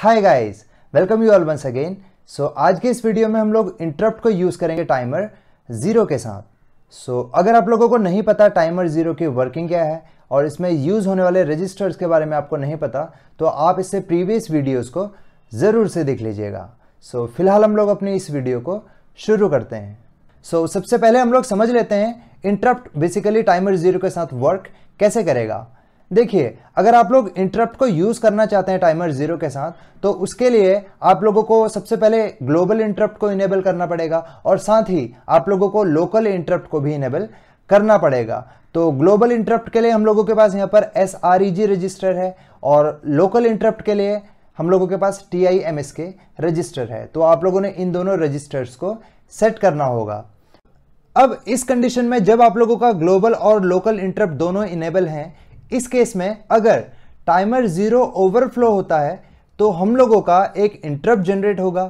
hi guys welcome you all once again so आज के इस वीडियो में हम लोग इंटरप्ट को यूज़ करेंगे टाइमर ज़ीरो के साथ सो so, अगर आप लोगों को नहीं पता टाइमर ज़ीरो की वर्किंग क्या है और इसमें यूज़ होने वाले रजिस्टर्स के बारे में आपको नहीं पता तो आप इससे प्रीवियस वीडियोज़ को ज़रूर से देख लीजिएगा सो so, फिलहाल हम लोग अपनी इस वीडियो को शुरू करते हैं सो so, सबसे पहले हम लोग समझ लेते हैं इंटरप्ट बेसिकली टाइमर ज़ीरो के साथ वर्क कैसे करेगा देखिए अगर आप लोग इंटरप्ट को यूज़ करना चाहते हैं टाइमर ज़ीरो के साथ तो उसके लिए आप लोगों को सबसे पहले ग्लोबल इंटरप्ट को इनेबल करना पड़ेगा और साथ ही आप लोगों को लोकल इंटरप्ट को भी इनेबल करना पड़ेगा तो ग्लोबल इंटरप्ट के लिए हम लोगों के पास यहाँ पर S R E G register है और लोकल इंटरप्ट के लिए हम लोगों के पास टी आई एम एस के रजिस्टर है तो आप लोगों ने इन दोनों रजिस्टर्स को सेट करना होगा अब इस कंडीशन में जब आप लोगों का ग्लोबल और लोकल इंटरप्ट दोनों इनेबल हैं इस केस में अगर टाइमर ज़ीरो ओवरफ्लो होता है तो हम लोगों का एक इंटरप्ट जनरेट होगा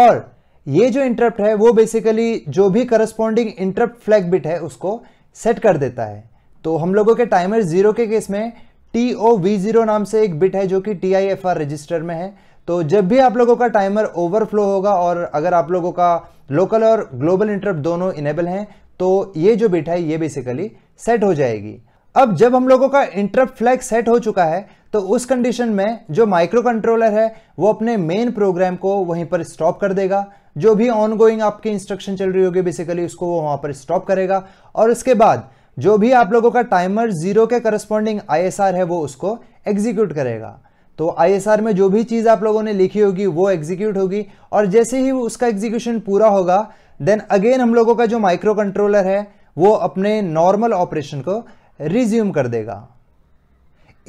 और ये जो इंटरप्ट है वो बेसिकली जो भी करस्पॉन्डिंग इंटरप्ट फ्लैग बिट है उसको सेट कर देता है तो हम लोगों के टाइमर ज़ीरो के केस में टी ओ वी ज़ीरो नाम से एक बिट है जो कि T I F R register में है तो जब भी आप लोगों का टाइमर ओवरफ्लो होगा और अगर आप लोगों का लोकल और ग्लोबल इंटरप्ट दोनों इनेबल हैं तो ये जो बिट है ये बेसिकली सेट हो जाएगी अब जब हम लोगों का इंटरप्ट फ्लैग सेट हो चुका है तो उस कंडीशन में जो माइक्रो कंट्रोलर है वो अपने मेन प्रोग्राम को वहीं पर स्टॉप कर देगा जो भी ऑन गोइंग आपकी इंस्ट्रक्शन चल रही होगी बेसिकली उसको वो वहां पर स्टॉप करेगा और उसके बाद जो भी आप लोगों का टाइमर जीरो के करस्पॉन्डिंग आई है वो उसको एग्जीक्यूट करेगा तो आई में जो भी चीज़ आप लोगों ने लिखी होगी वो एग्जीक्यूट होगी और जैसे ही उसका एग्जीक्यूशन पूरा होगा देन अगेन हम लोगों का जो माइक्रो कंट्रोलर है वो अपने नॉर्मल ऑपरेशन को रिज्यूम कर देगा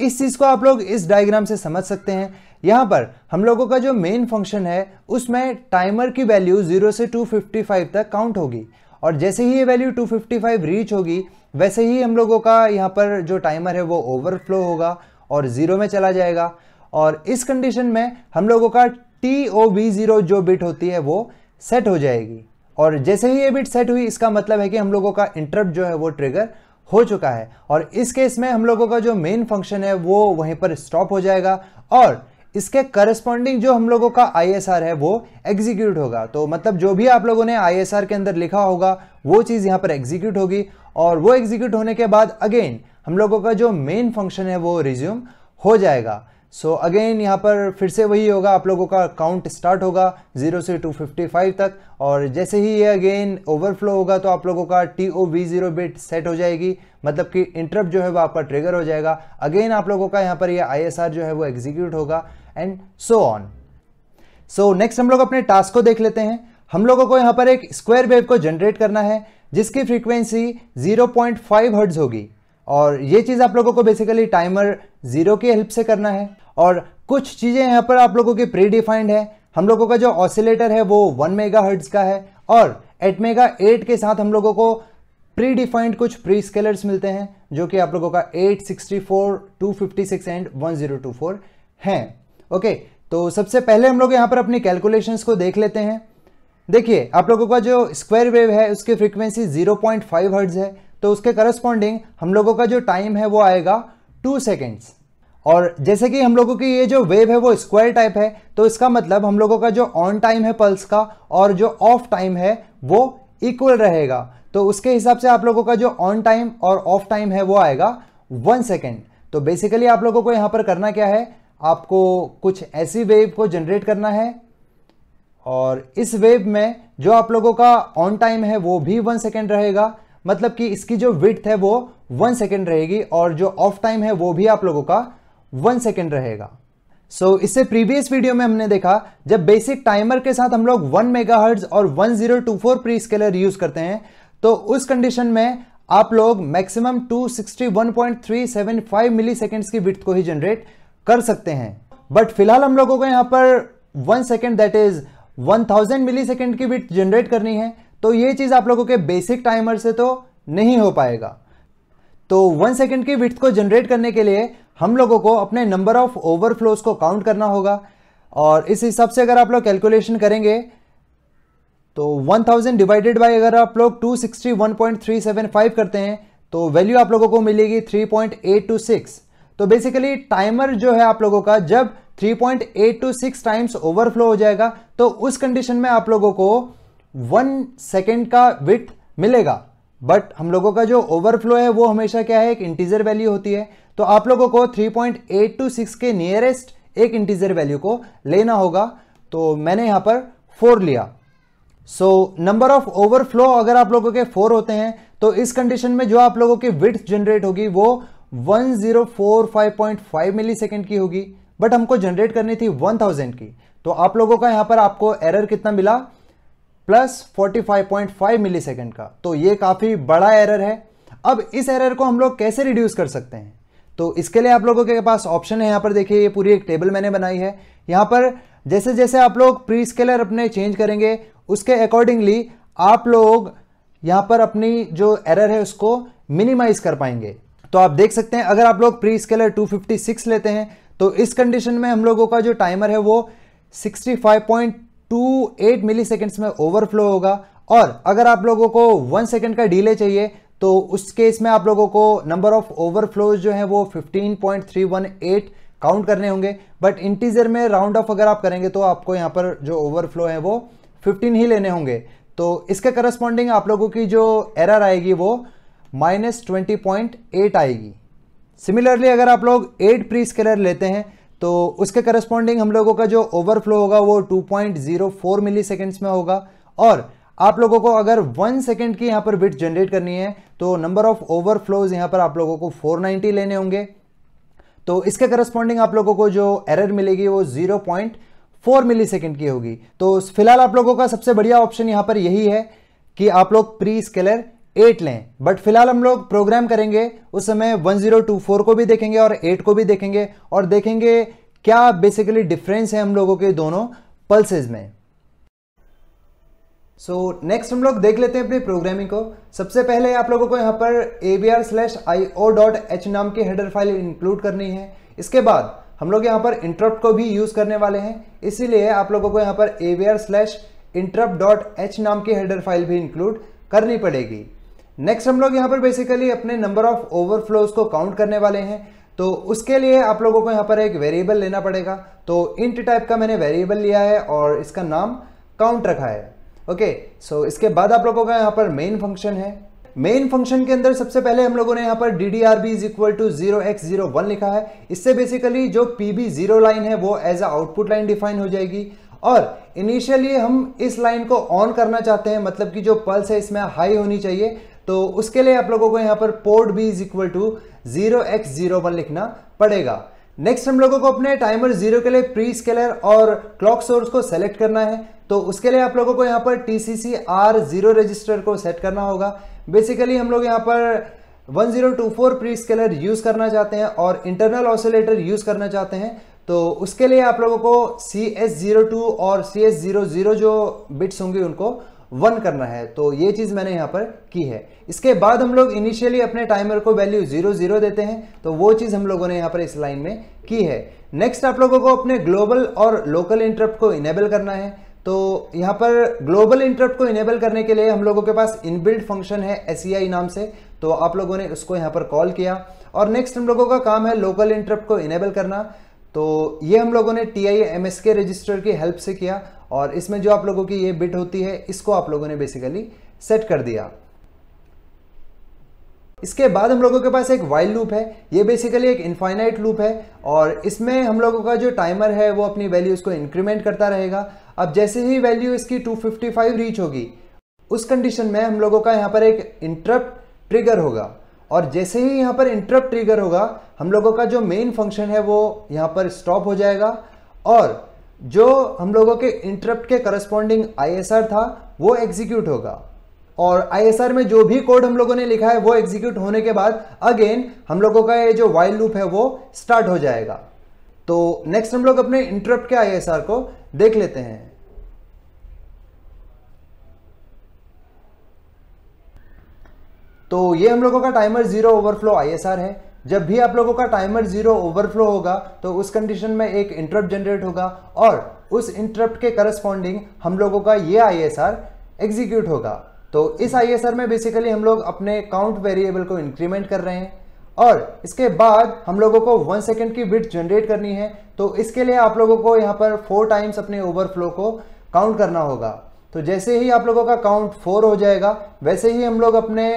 इस चीज़ को आप लोग इस डायग्राम से समझ सकते हैं यहां पर हम लोगों का जो मेन फंक्शन है उसमें टाइमर की वैल्यू 0 से 255 तक काउंट होगी और जैसे ही ये वैल्यू 255 रीच होगी वैसे ही हम लोगों का यहां पर जो टाइमर है वो ओवरफ्लो होगा और ज़ीरो में चला जाएगा और इस कंडीशन में हम लोगों का टी ओ बी ज़ीरो जो बिट होती है वो सेट हो जाएगी और जैसे ही ये बिट सेट हुई इसका मतलब है कि हम लोगों का इंटरप्ट जो है वो ट्रिगर हो चुका है और इस केस में हम लोगों का जो मेन फंक्शन है वो वहीं पर स्टॉप हो जाएगा और इसके करस्पॉन्डिंग जो हम लोगों का आई है वो एग्जीक्यूट होगा तो मतलब जो भी आप लोगों ने आई के अंदर लिखा होगा वो चीज़ यहाँ पर एग्जीक्यूट होगी और वो एग्जीक्यूट होने के बाद अगेन हम लोगों का जो मेन फंक्शन है वो रिज्यूम हो जाएगा सो so अगेन यहाँ पर फिर से वही होगा आप लोगों का काउंट स्टार्ट होगा 0 से 255 तक और जैसे ही ये अगेन ओवरफ्लो होगा तो आप लोगों का T O V zero bit set हो जाएगी मतलब कि इंटरप्ट जो है वो आपका ट्रिगर हो जाएगा अगेन आप लोगों का यहाँ पर ये आई जो है वो एग्जीक्यूट होगा and so on so next हम लोग अपने टास्क को देख लेते हैं हम लोगों को यहाँ पर एक स्क्वायर वेव को जनरेट करना है जिसकी फ्रीक्वेंसी फाइव हर्ट्ज होगी और ये चीज़ आप लोगों को बेसिकली टाइमर ज़ीरो की हेल्प से करना है और कुछ चीज़ें यहाँ पर आप लोगों की प्री डिफाइंड है हम लोगों का जो ऑसिलेटर है वो वन मेगा हर्ट्स का है और एट मेगा एट के साथ हम लोगों को प्री डिफाइंड कुछ प्री स्केलर्स मिलते हैं जो कि आप लोगों का 864, 256 एंड 1024 हैं ओके तो सबसे पहले हम लोग यहाँ पर अपनी कैलकुलेशंस को देख लेते हैं देखिए आप लोगों का जो स्क्वायर वेव है उसकी फ्रीक्वेंसी 0.5 हर्ट्ज है तो उसके करस्पॉन्डिंग हम लोगों का जो टाइम है वो आएगा टू सेकेंड्स और जैसे कि हम लोगों की ये जो वेव है वो स्क्वायर टाइप है तो इसका मतलब हम लोगों का जो ऑन टाइम है पल्स का और जो ऑफ टाइम है वो इक्वल रहेगा तो उसके हिसाब से आप लोगों का जो ऑन टाइम और ऑफ टाइम है वो आएगा वन सेकेंड तो बेसिकली आप लोगों को यहाँ पर करना क्या है आपको कुछ ऐसी वेव को जनरेट करना है और इस वेव में जो आप लोगों का ऑन टाइम है वो भी वन सेकेंड रहेगा मतलब कि इसकी जो विथ है वो वन सेकेंड रहेगी और जो ऑफ टाइम है वो भी आप लोगों का वन सेकेंड रहेगा सो so, इससे प्रीवियस वीडियो में हमने देखा जब बेसिक टाइमर के साथ हम लोग मेगा मेगाहर्ट्ज और one four prescaler use करते हैं तो उस कंडीशन में आप लोग मैक्सिमम 261.375 मिलीसेकंड्स की विथ को ही जनरेट कर सकते हैं बट फिलहाल हम लोगों को यहां पर one second that is 1000 millisecond की विथ जनरेट करनी है तो ये चीज़ आप लोगों के बेसिक टाइमर से तो नहीं हो पाएगा तो वन सेकेंड की विथ को जनरेट करने के लिए हम लोगों को अपने नंबर ऑफ ओवरफ्लोज को काउंट करना होगा और इस हिसाब से अगर आप लोग कैलकुलेशन करेंगे तो 1000 डिवाइडेड बाय अगर आप लोग 261.375 करते हैं तो वैल्यू आप लोगों को मिलेगी 3.826 तो बेसिकली टाइमर जो है आप लोगों का जब 3.826 टाइम्स ओवरफ्लो हो जाएगा तो उस कंडीशन में आप लोगों को वन सेकेंड का विथ मिलेगा बट हम लोगों का जो ओवरफ्लो है वो हमेशा क्या है एक इंटीजर वैल्यू होती है तो आप लोगों को 3.826 के नियरेस्ट एक इंटीजर वैल्यू को लेना होगा तो मैंने यहाँ पर फोर लिया सो नंबर ऑफ ओवरफ्लो अगर आप लोगों के फोर होते हैं तो इस कंडीशन में जो आप लोगों की विथ जनरेट होगी वो 1045.5 मिलीसेकंड की होगी बट हमको जनरेट करनी थी 1000 की तो आप लोगों का यहाँ पर आपको एरर कितना मिला प्लस 45.5 मिलीसेकंड का तो ये काफ़ी बड़ा एरर है अब इस एरर को हम लोग कैसे रिड्यूस कर सकते हैं तो इसके लिए आप लोगों के पास ऑप्शन है यहाँ पर देखिए ये पूरी एक टेबल मैंने बनाई है यहाँ पर जैसे जैसे आप लोग प्री स्केलर अपने चेंज करेंगे उसके अकॉर्डिंगली आप लोग यहाँ पर अपनी जो एरर है उसको मिनिमाइज कर पाएंगे तो आप देख सकते हैं अगर आप लोग प्री स्केलर टू लेते हैं तो इस कंडीशन में हम लोगों का जो टाइमर है वो टू एट मिली सेकेंड्स में ओवरफ्लो होगा और अगर आप लोगों को वन सेकेंड का डिले चाहिए तो उस केस में आप लोगों को नंबर ऑफ ओवरफ्लोज जो है वो 15.318 काउंट करने होंगे बट इंटीजर में राउंड ऑफ अगर आप करेंगे तो आपको यहाँ पर जो ओवरफ्लो है वो 15 ही लेने होंगे तो इसके करस्पॉन्डिंग आप लोगों की जो एरर आएगी वो माइनस ट्वेंटी आएगी सिमिलरली अगर आप लोग एट प्री स्केलर लेते हैं तो उसके करस्पॉन्डिंग हम लोगों का जो ओवरफ्लो होगा वो 2.04 मिली सेकेंड्स में होगा और आप लोगों को अगर वन सेकेंड की यहां पर बिट जनरेट करनी है तो नंबर ऑफ ओवरफ्लोज यहां पर आप लोगों को 490 लेने होंगे तो इसके करस्पॉन्डिंग आप लोगों को जो एरर मिलेगी वो 0.4 मिली सेकेंड की होगी तो फिलहाल आप लोगों का सबसे बढ़िया ऑप्शन यहां पर यही है कि आप लोग प्री स्केलर एट लें बट फिलहाल हम लोग प्रोग्राम करेंगे उस समय 1024 को भी देखेंगे और एट को भी देखेंगे और देखेंगे क्या बेसिकली डिफरेंस है हम लोगों के दोनों पल्सेज में सो so, नेक्स्ट हम लोग देख लेते हैं अपनी प्रोग्रामिंग को सबसे पहले आप लोगों को यहाँ पर A V R slash I O dot H नाम की हेडर फाइल इंक्लूड करनी है इसके बाद हम लोग यहाँ पर इंटरप्ट को भी यूज़ करने वाले हैं इसीलिए आप लोगों को यहाँ पर A V R slash interrupt dot H नाम की हेडर फाइल भी इंक्लूड करनी पड़ेगी नेक्स्ट हम लोग यहाँ पर बेसिकली अपने नंबर ऑफ ओवरफ्लोज को काउंट करने वाले हैं तो उसके लिए आप लोगों को यहाँ पर एक वेरिएबल लेना पड़ेगा तो इंट टाइप का मैंने वेरिएबल लिया है और इसका नाम काउंट रखा है ओके सो so, इसके बाद आप लोगों का यहाँ पर मेन फंक्शन है मेन फंक्शन के अंदर सबसे पहले हम लोगों ने यहाँ पर D D R B is equal to zero X zero one लिखा है इससे बेसिकली जो पी बी जीरो लाइन है वो as a output line define हो जाएगी और इनिशियली हम इस लाइन को ऑन करना चाहते हैं मतलब कि जो पल्स है इसमें हाई होनी चाहिए तो उसके लिए आप लोगों को यहां पर port B is equal to zero X zero one लिखना पड़ेगा नेक्स्ट हम लोगों को अपने टाइमर जीरो के लिए प्री स्केलर और क्लॉक सोर्स को सेलेक्ट करना है तो उसके लिए आप लोगों को यहां पर T C C R zero register को सेट करना होगा बेसिकली हम लोग यहाँ पर 1024 प्री स्केलर यूज़ करना चाहते हैं और इंटरनल ऑसिलेटर यूज़ करना चाहते हैं तो उसके लिए आप लोगों को सी एस जीरो टू और सी एस जीरो जीरो जो बिट्स होंगे उनको वन करना है तो ये चीज़ मैंने यहां पर की है इसके बाद हम लोग इनिशियली अपने टाइमर को वैल्यू जीरो जीरो देते हैं तो वो चीज़ हम लोगों ने यहां पर इस लाइन में की है नेक्स्ट आप लोगों को अपने ग्लोबल और लोकल इंटरप्ट को इनेबल करना है तो यहां पर ग्लोबल इंटरप्ट को इनेबल करने के लिए हम लोगों के पास इनबिल्ड फंक्शन है एस e नाम से तो आप लोगों ने उसको यहां पर कॉल किया और नेक्स्ट हम लोगों का काम है लोकल इंटरप्ट को इनेबल करना तो ये हम लोगों ने टी आई एम एस के रजिस्टर की हेल्प से किया और इसमें जो आप लोगों की ये बिट होती है इसको आप लोगों ने बेसिकली सेट कर दिया इसके बाद हम लोगों के पास एक वाइल लूप है ये बेसिकली एक इन्फाइनाइट लूप है और इसमें हम लोगों का जो टाइमर है वो अपनी वैल्यू इसको इंक्रीमेंट करता रहेगा अब जैसे ही वैल्यू इसकी 255 रीच होगी उस कंडीशन में हम लोगों का यहाँ पर एक इंटरप्ट ट्रिगर होगा और जैसे ही यहाँ पर इंटरप्ट ट्रिगर होगा हम लोगों का जो मेन फंक्शन है वो यहाँ पर स्टॉप हो जाएगा और जो हम लोगों के इंटरप्ट के करस्पॉन्डिंग आईएसआर था वो एग्जीक्यूट होगा और आईएसआर में जो भी कोड हम लोगों ने लिखा है वो एग्जीक्यूट होने के बाद अगेन हम लोगों का ये जो वाइल्ड लूप है वो स्टार्ट हो जाएगा तो नेक्स्ट हम लोग अपने इंटरप्ट के आईएसआर को देख लेते हैं तो ये हम लोगों का टाइमर जीरो ओवरफ्लो आईएसआर है जब भी आप लोगों का टाइमर जीरो ओवरफ्लो होगा तो उस कंडीशन में एक इंटरप्ट जनरेट होगा और उस इंटरप्ट के करस्पॉन्डिंग हम लोगों का ये आई एग्जीक्यूट होगा तो इस आई में बेसिकली हम लोग अपने काउंट वेरिएबल को इंक्रीमेंट कर रहे हैं और इसके बाद हम लोगों को वन सेकेंड की बिट जनरेट करनी है तो इसके लिए आप लोगों को यहाँ पर फोर टाइम्स अपने ओवरफ्लो को काउंट करना होगा तो जैसे ही आप लोगों का काउंट फोर हो जाएगा वैसे ही हम लोग अपने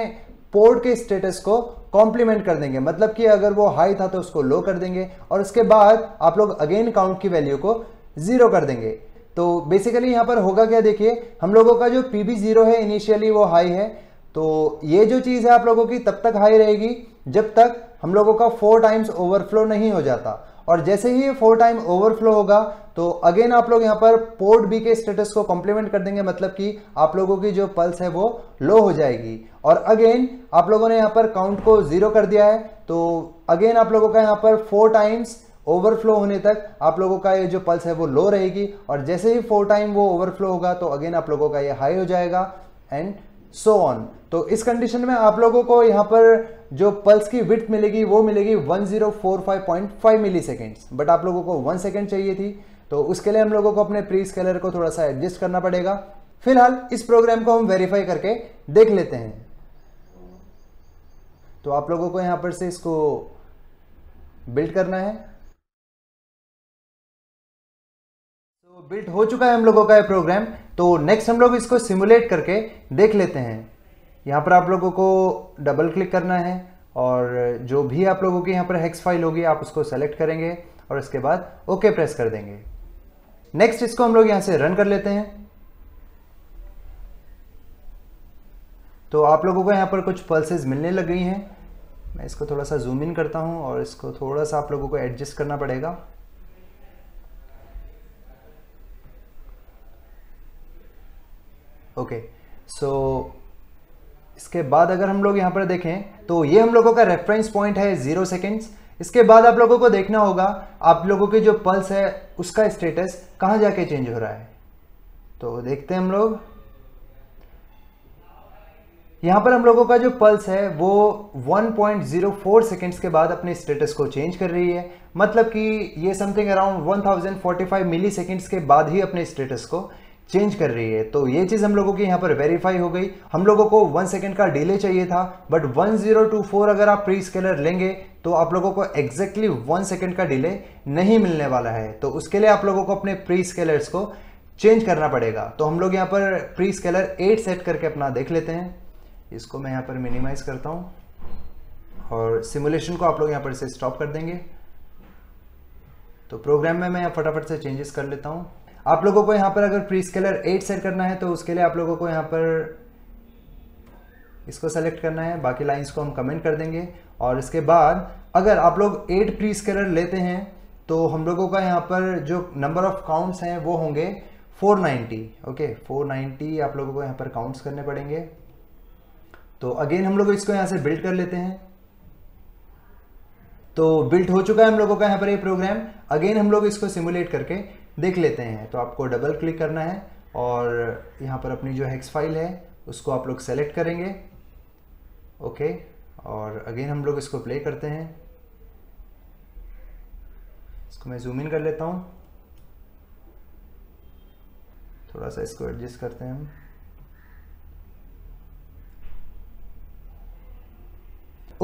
पोर्ट के स्टेटस को कॉम्प्लीमेंट कर देंगे मतलब कि अगर वो हाई था तो उसको लो कर देंगे और उसके बाद आप लोग अगेन काउंट की वैल्यू को ज़ीरो कर देंगे तो बेसिकली यहाँ पर होगा क्या देखिए हम लोगों का जो पी बी ज़ीरो है इनिशियली वो हाई है तो ये जो चीज़ है आप लोगों की तब तक हाई रहेगी जब तक हम लोगों का फोर टाइम्स ओवरफ्लो नहीं हो जाता और जैसे ही ये फोर टाइम ओवरफ्लो होगा तो अगेन आप लोग यहाँ पर पोर्ट बी के स्टेटस को कॉम्प्लीमेंट कर देंगे मतलब कि आप लोगों की जो पल्स है वो लो हो जाएगी और अगेन आप लोगों ने यहाँ पर काउंट को जीरो कर दिया है तो अगेन आप लोगों का यहाँ पर फोर टाइम्स ओवरफ्लो होने तक आप लोगों का ये जो पल्स है वो लो रहेगी और जैसे ही फोर टाइम वो ओवरफ्लो होगा तो अगेन आप लोगों का ये हाई हो जाएगा एंड सो so ऑन तो इस कंडीशन में आप लोगों को यहां पर जो पल्स की विथ मिलेगी वो मिलेगी 1045.5 मिली सेकेंड बट आप लोगों को वन सेकेंड चाहिए थी तो उसके लिए हम लोगों को अपने प्री स्केलर को थोड़ा सा एडजस्ट करना पड़ेगा फिलहाल इस प्रोग्राम को हम वेरीफाई करके देख लेते हैं तो आप लोगों को यहां पर से इसको बिल्ड करना है बिल्ट हो चुका है हम लोगों का ये प्रोग्राम तो नेक्स्ट हम लोग इसको सिमुलेट करके देख लेते हैं यहाँ पर आप लोगों को डबल क्लिक करना है और जो भी आप लोगों की यहाँ पर हेक्स फाइल होगी आप उसको सेलेक्ट करेंगे और इसके बाद ओके प्रेस कर देंगे नेक्स्ट इसको हम लोग यहाँ से रन कर लेते हैं तो आप लोगों को यहाँ पर कुछ पल्सेज मिलने लग गई हैं मैं इसको थोड़ा सा जूम इन करता हूँ और इसको थोड़ा सा आप लोगों को एडजस्ट करना पड़ेगा ओके सो इसके बाद अगर हम लोग यहाँ पर देखें तो ये हम लोगों का रेफरेंस पॉइंट है जीरो सेकेंड्स इसके बाद आप लोगों को देखना होगा आप लोगों के जो पल्स है उसका स्टेटस कहाँ जाके चेंज हो रहा है तो देखते हैं हम लोग यहाँ पर हम लोगों का जो पल्स है वो 1.04 सेकेंड्स के बाद अपने स्टेटस को चेंज कर रही है मतलब कि ये समथिंग अराउंड 1045 मिली सेकेंड्स के बाद ही अपने स्टेटस को चेंज कर रही है तो ये चीज़ हम लोगों की यहाँ पर वेरीफाई हो गई हम लोगों को वन सेकेंड का डिले चाहिए था बट 1024 अगर आप प्री स्केलर लेंगे तो आप लोगों को एग्जैक्टली वन सेकेंड का डिले नहीं मिलने वाला है तो उसके लिए आप लोगों को अपने प्री स्केलर्स को चेंज करना पड़ेगा तो हम लोग यहाँ पर प्री स्केलर एट सेट करके अपना देख लेते हैं इसको मैं यहाँ पर मिनिमाइज करता हूँ और सिमुलेशन को आप लोग यहाँ पर से स्टॉप कर देंगे तो प्रोग्राम में मैं फटाफट से चेंजेस कर लेता हूँ आप लोगों को यहाँ पर अगर प्री स्केलर एट सेट करना है तो उसके लिए आप लोगों को यहाँ पर इसको सेलेक्ट करना है बाकी लाइंस को हम कमेंट कर देंगे और इसके बाद अगर आप लोग एट प्री स्केलर लेते हैं तो हम लोगों का यहाँ पर जो नंबर ऑफ काउंट्स हैं वो होंगे 490 ओके okay, 490 आप लोगों को यहाँ पर काउंट्स करने पड़ेंगे तो अगेन हम लोग इसको यहाँ से बिल्ड कर लेते हैं तो बिल्ट हो चुका है हम लोगों का यहाँ पर ये प्रोग्राम अगेन हम लोग इसको सिमुलेट करके देख लेते हैं तो आपको डबल क्लिक करना है और यहाँ पर अपनी जो हेक्स फाइल है उसको आप लोग सेलेक्ट करेंगे ओके और अगेन हम लोग इसको प्ले करते हैं इसको मैं जूम इन कर लेता हूँ थोड़ा सा इसको एडजस्ट करते हैं हम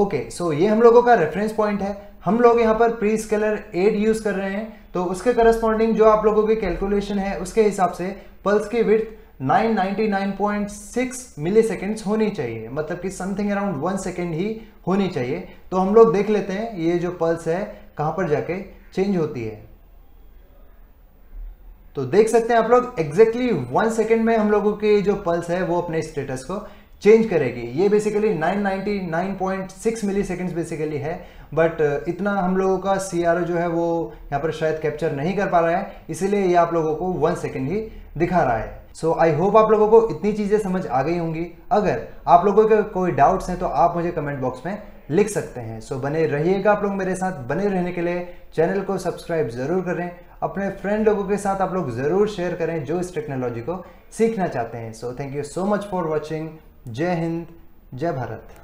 ओके सो ये हम लोगों का रेफरेंस पॉइंट है हम लोग यहाँ पर प्री स्केलर एड यूज कर रहे हैं तो उसके करस्पॉन्डिंग जो आप लोगों की कैलकुलेशन है उसके हिसाब से पल्स की विथ 999.6 मिली होनी चाहिए मतलब कि समथिंग अराउंड वन सेकेंड ही होनी चाहिए तो हम लोग देख लेते हैं ये जो पल्स है कहां पर जाके चेंज होती है तो देख सकते हैं आप लोग एग्जैक्टली वन सेकेंड में हम लोगों की जो पल्स है वो अपने स्टेटस को चेंज करेगी ये बेसिकली 999.6 मिली बेसिकली है बट uh, इतना हम लोगों का सी जो है वो यहाँ पर शायद कैप्चर नहीं कर पा रहा है इसीलिए ये आप लोगों को वन सेकेंड ही दिखा रहा है सो आई होप आप लोगों को इतनी चीज़ें समझ आ गई होंगी अगर आप लोगों के कोई डाउट्स हैं तो आप मुझे कमेंट बॉक्स में लिख सकते हैं सो so, बने रहिएगा आप लोग मेरे साथ बने रहने के लिए चैनल को सब्सक्राइब ज़रूर करें अपने फ्रेंड लोगों के साथ आप लोग ज़रूर शेयर करें जो इस टेक्नोलॉजी को सीखना चाहते हैं so thank you so much for watching जय हिंद जय भारत